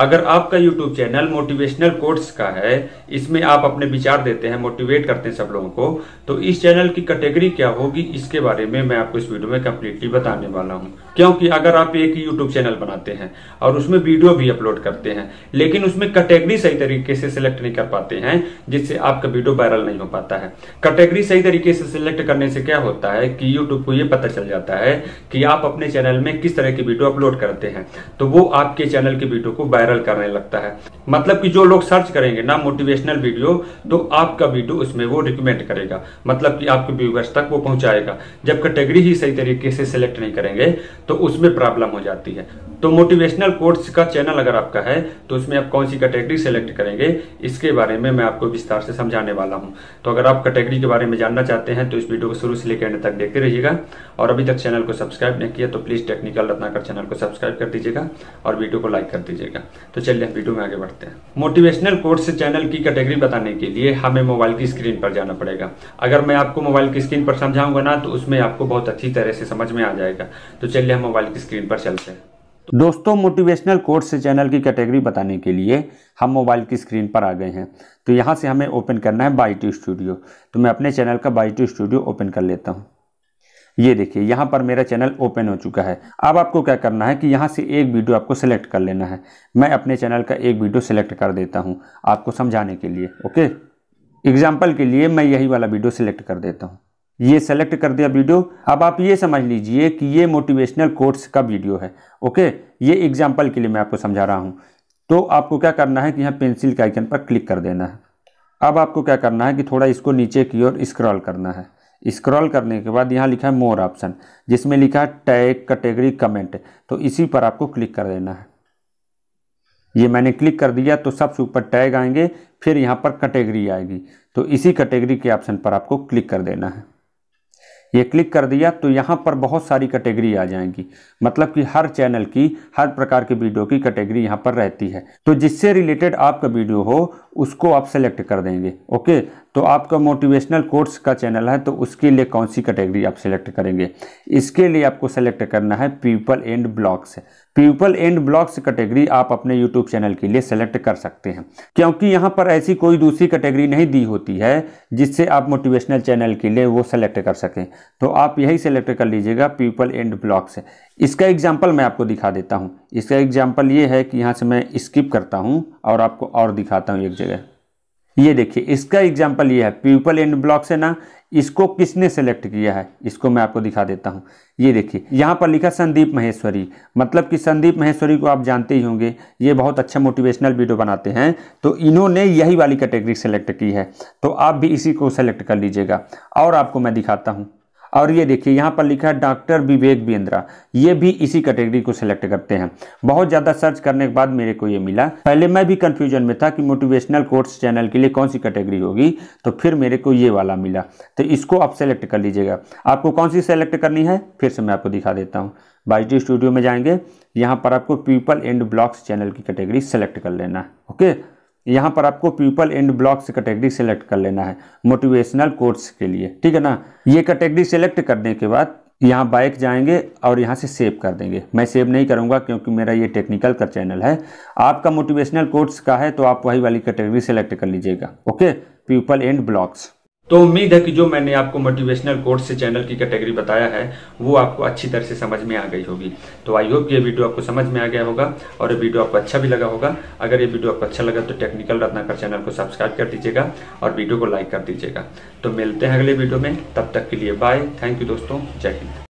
अगर आपका YouTube channel motivational course का है इसमें आप अपने विचार देते हैं मोटिवेट करते हैं सब लोगों को तो इस चैनल की कैटेगरी क्या होगी इसके बारे में मैं आपको इस वीडियो में कम्प्लीटली बताने वाला हूँ क्योंकि अगर आप एक यूट्यूब चैनल बनाते हैं और उसमें वीडियो भी अपलोड करते हैं लेकिन उसमें कैटेगरी सही तरीके से सिलेक्ट नहीं कर पाते हैं जिससे आपका वीडियो वायरल नहीं हो पाता है कैटेगरी सही तरीके से सिलेक्ट करने से क्या होता है कि यूट्यूब को ये पता चल जाता है कि आप अपने चैनल में किस तरह की वीडियो अपलोड करते हैं तो वो आपके चैनल की वीडियो को वायरल वायरल करने लगता है मतलब कि जो लोग सर्च करेंगे ना मोटिवेशनल वीडियो तो आपका वीडियो उसमें वो रिकमेंड करेगा मतलब कि आपके व्यूवर्स तक वो पहुंचाएगा जब कैटेगरी ही सही तरीके से सिलेक्ट नहीं करेंगे तो उसमें प्रॉब्लम हो जाती है तो मोटिवेशनल कोर्स का चैनल अगर आपका है तो उसमें आप कौन सी कैटेगरी सेलेक्ट करेंगे इसके बारे में मैं आपको विस्तार से समझाने वाला हूं तो अगर आप कैटेगरी के बारे में जानना चाहते हैं तो इस वीडियो को शुरू से लेकर एंड तक देखते रहिएगा और अभी तक चैनल को सब्सक्राइब नहीं किया तो प्लीज टेक्निकल रत्नाकर चैनल को सब्सक्राइब कर दीजिएगा और वीडियो को लाइक कर दीजिएगा तो चलिए वीडियो में आगे बढ़ते हैं मोटिवेशनल कोर्स चैनल की कैटेगरी बताने के लिए हमें मोबाइल की स्क्रीन पर जाना पड़ेगा अगर मैं आपको मोबाइल की स्क्रीन पर समझाऊंगा ना तो उसमें आपको बहुत अच्छी तरह से समझ में आ जाएगा तो चलिए हम मोबाइल की स्क्रीन पर चलते हैं दोस्तों मोटिवेशनल कोर्स चैनल की कैटेगरी बताने के लिए हम मोबाइल की स्क्रीन पर आ गए हैं तो यहाँ से हमें ओपन करना है बाई स्टूडियो तो मैं अपने चैनल का बाई स्टूडियो ओपन कर लेता हूँ ये देखिए यहाँ पर मेरा चैनल ओपन हो चुका है अब आपको क्या करना है कि यहाँ से एक वीडियो आपको सेलेक्ट कर लेना है मैं अपने चैनल का एक वीडियो सेलेक्ट कर देता हूँ आपको समझाने के लिए ओके एग्जाम्पल के लिए मैं यही वाला वीडियो सेलेक्ट कर देता हूँ ये सेलेक्ट कर दिया वीडियो अब आप ये समझ लीजिए कि ये मोटिवेशनल कोर्स का वीडियो है ओके ये एग्जाम्पल के लिए मैं आपको समझा रहा हूँ तो आपको क्या करना है कि यहाँ पेंसिल के आइकन पर क्लिक कर देना है अब आपको क्या करना है कि थोड़ा इसको नीचे की ओर स्क्रॉल करना है स्क्रॉल करने के बाद यहाँ लिखा है मोर ऑप्शन जिसमें लिखा है टैग कैटेगरी कमेंट तो इसी पर आपको क्लिक कर देना है ये मैंने क्लिक कर दिया तो सबसे ऊपर टैग आएंगे फिर यहाँ पर कैटेगरी आएगी तो इसी कैटेगरी के ऑप्शन पर आपको क्लिक कर देना है ये क्लिक कर दिया तो यहाँ पर बहुत सारी कैटेगरी आ जाएंगी मतलब कि हर चैनल की हर प्रकार की वीडियो की कैटेगरी यहाँ पर रहती है तो जिससे रिलेटेड आपका वीडियो हो उसको आप सेलेक्ट कर देंगे ओके तो आपका मोटिवेशनल कोर्स का चैनल है तो उसके लिए कौन सी कैटेगरी आप सेलेक्ट करेंगे इसके लिए आपको सेलेक्ट करना है people and blogs people and blogs category आप अपने यूट्यूब चैनल के लिए सेलेक्ट कर सकते हैं क्योंकि यहाँ पर ऐसी कोई दूसरी कैटेगरी नहीं दी होती है जिससे आप मोटिवेशनल चैनल के लिए वो सेलेक्ट कर सकें तो आप यही सेलेक्ट कर लीजिएगा पीपल एंड ब्लॉग्स इसका एग्जाम्पल मैं आपको दिखा देता हूँ इसका एग्जाम्पल ये है कि यहाँ से मैं स्किप करता हूँ और आपको और दिखाता हूँ एक जगह ये देखिए इसका एग्जाम्पल ये है पीपल एंड ब्लॉक से ना इसको किसने सेलेक्ट किया है इसको मैं आपको दिखा देता हूँ ये देखिए यहाँ पर लिखा संदीप महेश्वरी मतलब कि संदीप महेश्वरी को आप जानते ही होंगे ये बहुत अच्छा मोटिवेशनल वीडियो बनाते हैं तो इन्होंने यही वाली कैटेगरी सेलेक्ट की है तो आप भी इसी को सेलेक्ट कर लीजिएगा और आपको मैं दिखाता हूँ और ये देखिए यहाँ पर लिखा है डॉक्टर विवेक बिंद्रा ये भी इसी कैटेगरी को सिलेक्ट करते हैं बहुत ज़्यादा सर्च करने के बाद मेरे को ये मिला पहले मैं भी कन्फ्यूजन में था कि मोटिवेशनल कोर्स चैनल के लिए कौन सी कैटेगरी होगी तो फिर मेरे को ये वाला मिला तो इसको आप सेलेक्ट कर लीजिएगा आपको कौन सी सेलेक्ट करनी है फिर से मैं आपको दिखा देता हूँ बाईटी स्टूडियो में जाएंगे यहाँ पर आपको पीपल एंड ब्लॉग्स चैनल की कैटेगरी सेलेक्ट कर लेना ओके यहाँ पर आपको people and blogs category select कर लेना है मोटिवेशनल कोर्स के लिए ठीक है ना ये कैटेगरी सेलेक्ट करने के बाद यहाँ बाइक जाएंगे और यहाँ से सेव कर देंगे मैं सेव नहीं करूँगा क्योंकि मेरा ये टेक्निकल का चैनल है आपका मोटिवेशनल कोर्स का है तो आप वही वाली कैटेगरी सेलेक्ट कर लीजिएगा ओके पीपल एंड ब्लॉक्स तो उम्मीद है कि जो मैंने आपको मोटिवेशनल कोर्स से चैनल की कैटेगरी बताया है वो आपको अच्छी तरह से समझ में आ गई होगी तो आई होप ये वीडियो आपको समझ में आ गया होगा और ये वीडियो आपको अच्छा भी लगा होगा अगर ये वीडियो आपको अच्छा लगा तो टेक्निकल रत्नाकर चैनल को सब्सक्राइब कर दीजिएगा और वीडियो को लाइक कर दीजिएगा तो मिलते हैं अगले वीडियो में तब तक के लिए बाय थैंक यू दोस्तों जय हिंद